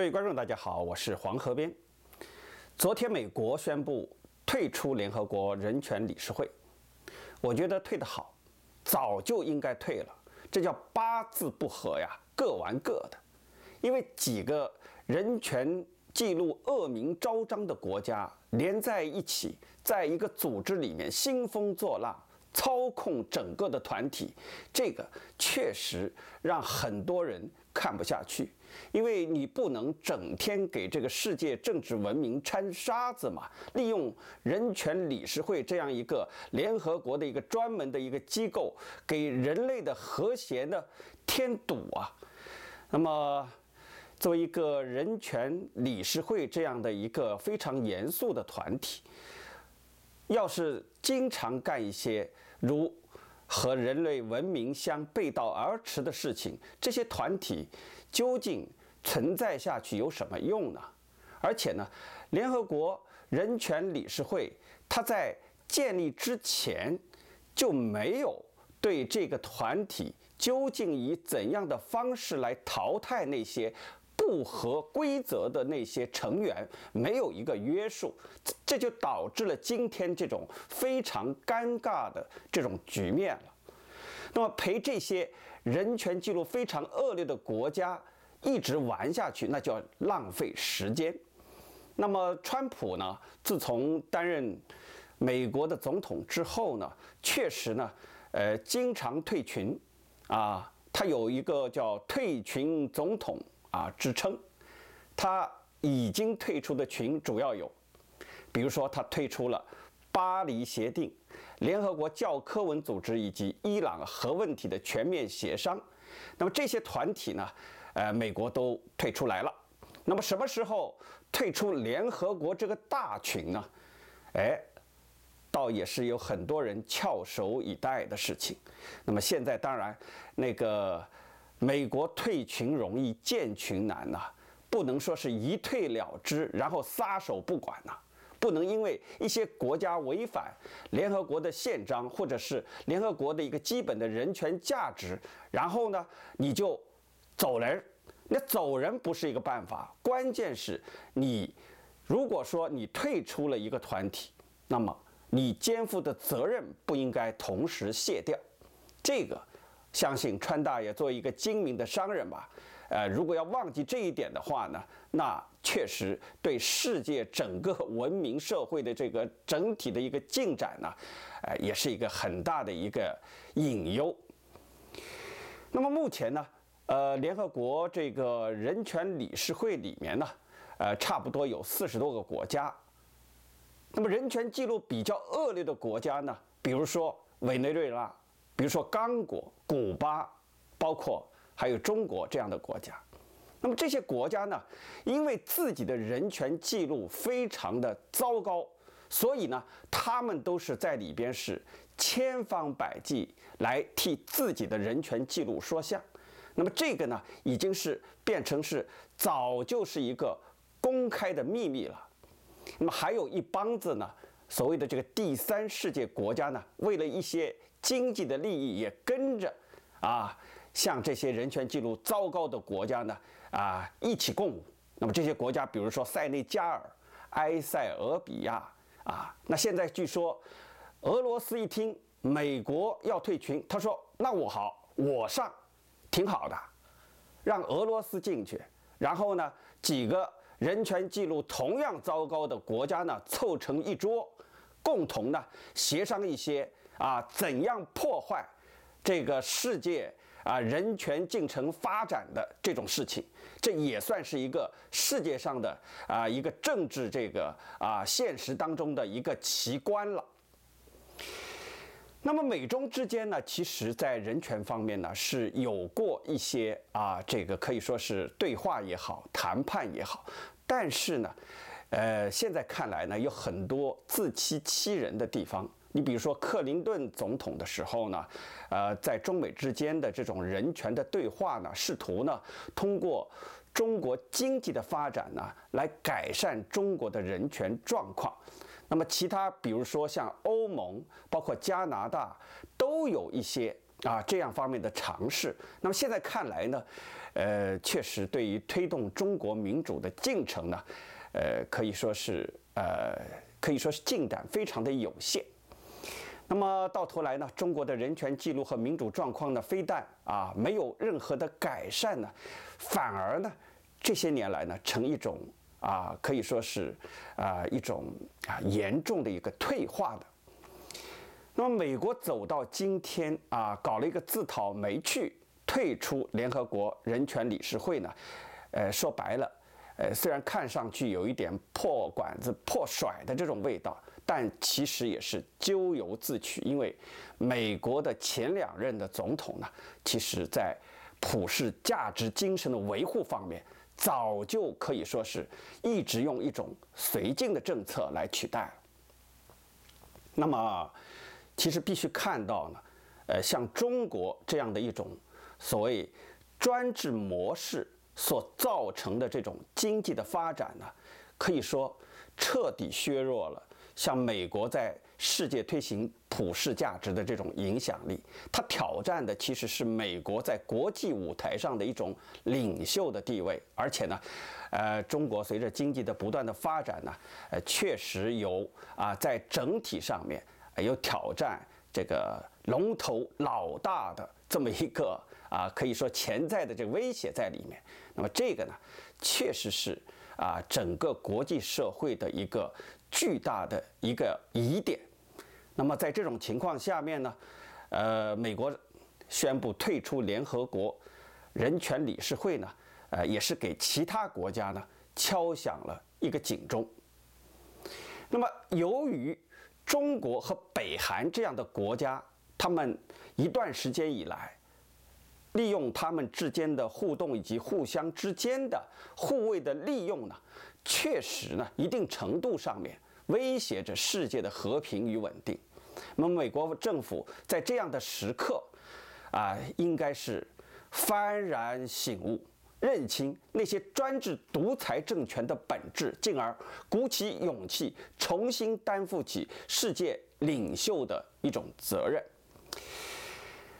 各位观众，大家好，我是黄河边。昨天，美国宣布退出联合国人权理事会，我觉得退得好，早就应该退了。这叫八字不合呀，各玩各的。因为几个人权记录恶名昭彰的国家连在一起，在一个组织里面兴风作浪。操控整个的团体，这个确实让很多人看不下去，因为你不能整天给这个世界政治文明掺沙子嘛，利用人权理事会这样一个联合国的一个专门的一个机构，给人类的和谐的添堵啊。那么，作为一个人权理事会这样的一个非常严肃的团体。要是经常干一些如和人类文明相背道而驰的事情，这些团体究竟存在下去有什么用呢？而且呢，联合国人权理事会它在建立之前就没有对这个团体究竟以怎样的方式来淘汰那些。不合规则的那些成员没有一个约束，这就导致了今天这种非常尴尬的这种局面了。那么陪这些人权记录非常恶劣的国家一直玩下去，那叫浪费时间。那么川普呢？自从担任美国的总统之后呢，确实呢，呃，经常退群。啊，他有一个叫“退群总统”。啊，支撑，他已经退出的群主要有，比如说他退出了巴黎协定、联合国教科文组织以及伊朗核问题的全面协商。那么这些团体呢，呃，美国都退出来了。那么什么时候退出联合国这个大群呢？哎，倒也是有很多人翘首以待的事情。那么现在当然那个。美国退群容易建群难呐，不能说是一退了之，然后撒手不管呐，不能因为一些国家违反联合国的宪章或者是联合国的一个基本的人权价值，然后呢你就走人，那走人不是一个办法。关键是你如果说你退出了一个团体，那么你肩负的责任不应该同时卸掉，这个。相信川大爷作为一个精明的商人吧，呃，如果要忘记这一点的话呢，那确实对世界整个文明社会的这个整体的一个进展呢，呃，也是一个很大的一个隐忧。那么目前呢，呃，联合国这个人权理事会里面呢，呃，差不多有四十多个国家。那么人权记录比较恶劣的国家呢，比如说委内瑞拉。比如说，刚果、古巴，包括还有中国这样的国家，那么这些国家呢，因为自己的人权记录非常的糟糕，所以呢，他们都是在里边是千方百计来替自己的人权记录说相。那么这个呢，已经是变成是早就是一个公开的秘密了。那么还有一帮子呢，所谓的这个第三世界国家呢，为了一些。经济的利益也跟着，啊，向这些人权记录糟糕的国家呢，啊，一起共舞。那么这些国家，比如说塞内加尔、埃塞俄比亚，啊，那现在据说俄罗斯一听美国要退群，他说：“那我好，我上，挺好的，让俄罗斯进去。”然后呢，几个人权记录同样糟糕的国家呢，凑成一桌，共同呢协商一些。啊，怎样破坏这个世界啊人权进程发展的这种事情，这也算是一个世界上的啊一个政治这个啊现实当中的一个奇观了。那么美中之间呢，其实在人权方面呢是有过一些啊这个可以说是对话也好，谈判也好，但是呢，呃，现在看来呢有很多自欺欺人的地方。你比如说克林顿总统的时候呢，呃，在中美之间的这种人权的对话呢，试图呢通过中国经济的发展呢来改善中国的人权状况。那么其他比如说像欧盟，包括加拿大，都有一些啊这样方面的尝试。那么现在看来呢，呃，确实对于推动中国民主的进程呢，呃，可以说是呃可以说是进展非常的有限。那么到头来呢，中国的人权记录和民主状况呢，非但啊没有任何的改善呢，反而呢，这些年来呢，成一种啊，可以说是啊一种啊严重的一个退化的。那么美国走到今天啊，搞了一个自讨没趣，退出联合国人权理事会呢，呃，说白了，呃，虽然看上去有一点破管子破甩的这种味道。但其实也是咎由自取，因为美国的前两任的总统呢，其实，在普世价值精神的维护方面，早就可以说是一直用一种绥靖的政策来取代了。那么，其实必须看到呢，呃，像中国这样的一种所谓专制模式所造成的这种经济的发展呢，可以说彻底削弱了。向美国在世界推行普世价值的这种影响力，它挑战的其实是美国在国际舞台上的一种领袖的地位。而且呢，呃，中国随着经济的不断的发展呢，呃，确实有啊，在整体上面有挑战这个龙头老大的这么一个啊，可以说潜在的这个威胁在里面。那么这个呢，确实是。啊，整个国际社会的一个巨大的一个疑点。那么，在这种情况下面呢，呃，美国宣布退出联合国人权理事会呢，呃，也是给其他国家呢敲响了一个警钟。那么，由于中国和北韩这样的国家，他们一段时间以来，利用他们之间的互动以及互相之间的互卫的利用呢，确实呢，一定程度上面威胁着世界的和平与稳定。那么，美国政府在这样的时刻，啊，应该是幡然醒悟，认清那些专制独裁政权的本质，进而鼓起勇气，重新担负起世界领袖的一种责任。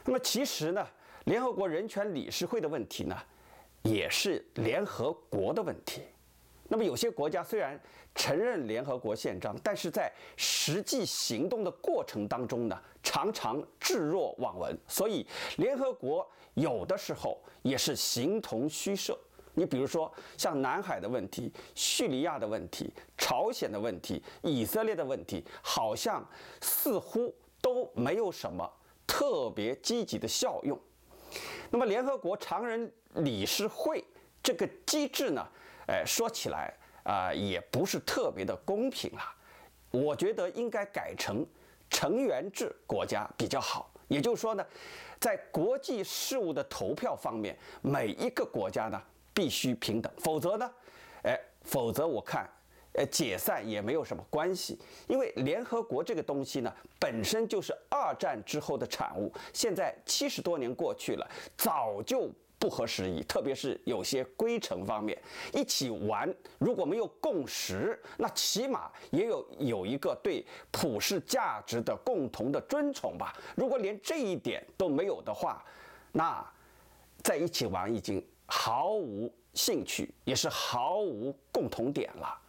那么，其实呢？联合国人权理事会的问题呢，也是联合国的问题。那么有些国家虽然承认联合国宪章，但是在实际行动的过程当中呢，常常置若罔闻。所以联合国有的时候也是形同虚设。你比如说像南海的问题、叙利亚的问题、朝鲜的问题、以色列的问题，好像似乎都没有什么特别积极的效用。那么联合国常任理事会这个机制呢，哎，说起来啊，也不是特别的公平啊。我觉得应该改成成员制国家比较好。也就是说呢，在国际事务的投票方面，每一个国家呢必须平等，否则呢，哎，否则我看。呃，解散也没有什么关系，因为联合国这个东西呢，本身就是二战之后的产物，现在七十多年过去了，早就不合时宜，特别是有些规程方面，一起玩如果没有共识，那起码也有有一个对普世价值的共同的尊崇吧。如果连这一点都没有的话，那在一起玩已经毫无兴趣，也是毫无共同点了。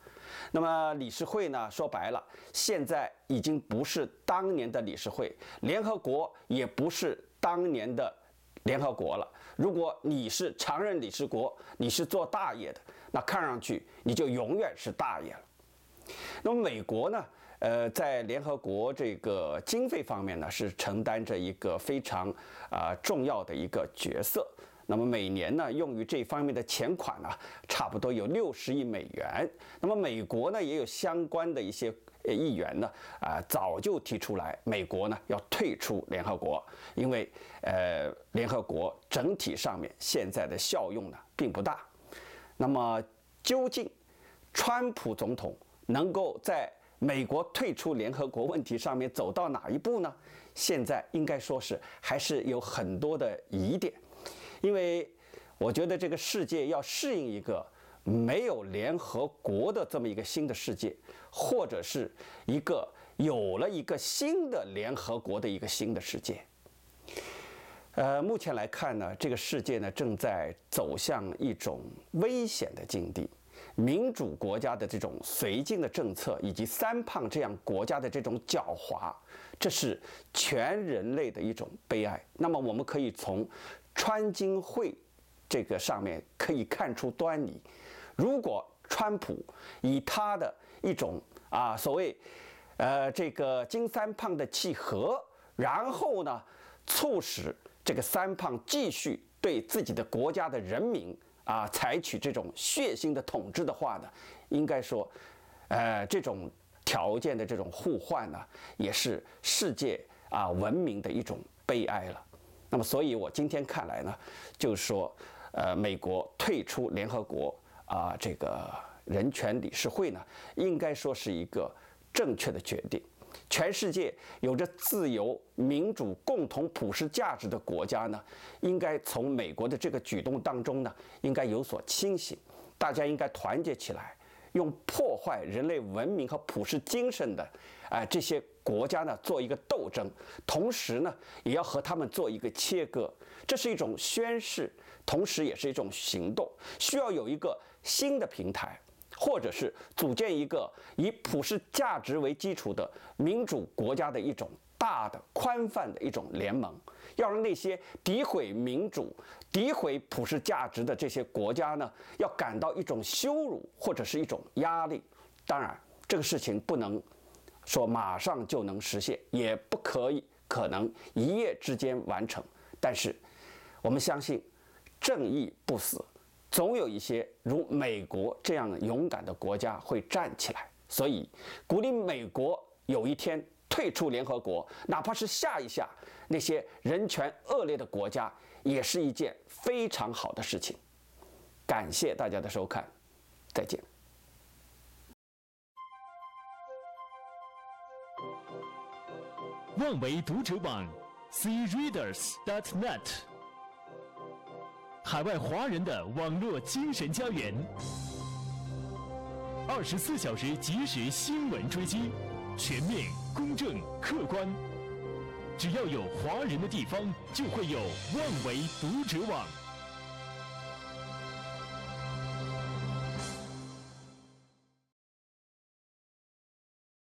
那么理事会呢？说白了，现在已经不是当年的理事会，联合国也不是当年的联合国了。如果你是常任理事国，你是做大业的，那看上去你就永远是大爷了。那么美国呢？呃，在联合国这个经费方面呢，是承担着一个非常啊重要的一个角色。那么每年呢，用于这方面的钱款呢，差不多有六十亿美元。那么美国呢，也有相关的一些呃议员呢，啊，早就提出来，美国呢要退出联合国，因为呃，联合国整体上面现在的效用呢并不大。那么究竟川普总统能够在美国退出联合国问题上面走到哪一步呢？现在应该说是还是有很多的疑点。因为我觉得这个世界要适应一个没有联合国的这么一个新的世界，或者是一个有了一个新的联合国的一个新的世界。呃，目前来看呢，这个世界呢正在走向一种危险的境地。民主国家的这种绥靖的政策，以及三胖这样国家的这种狡猾，这是全人类的一种悲哀。那么，我们可以从川金会这个上面可以看出端倪。如果川普以他的一种啊所谓，呃这个金三胖的契合，然后呢促使这个三胖继续对自己的国家的人民。啊，采取这种血腥的统治的话呢，应该说，呃，这种条件的这种互换呢，也是世界啊文明的一种悲哀了。那么，所以我今天看来呢，就是说，呃，美国退出联合国啊这个人权理事会呢，应该说是一个正确的决定。全世界有着自由、民主、共同、普世价值的国家呢，应该从美国的这个举动当中呢，应该有所清醒。大家应该团结起来，用破坏人类文明和普世精神的，哎，这些国家呢，做一个斗争。同时呢，也要和他们做一个切割。这是一种宣誓，同时也是一种行动，需要有一个新的平台。或者是组建一个以普世价值为基础的民主国家的一种大的宽泛的一种联盟，要让那些诋毁民主、诋毁普世价值的这些国家呢，要感到一种羞辱或者是一种压力。当然，这个事情不能说马上就能实现，也不可以可能一夜之间完成。但是，我们相信正义不死。总有一些如美国这样勇敢的国家会站起来，所以鼓励美国有一天退出联合国，哪怕是吓一吓那些人权恶劣的国家，也是一件非常好的事情。感谢大家的收看，再见。望为读者网，creaders.net。海外华人的网络精神家园，二十四小时及时新闻追击，全面、公正、客观。只要有华人的地方，就会有万维读者网。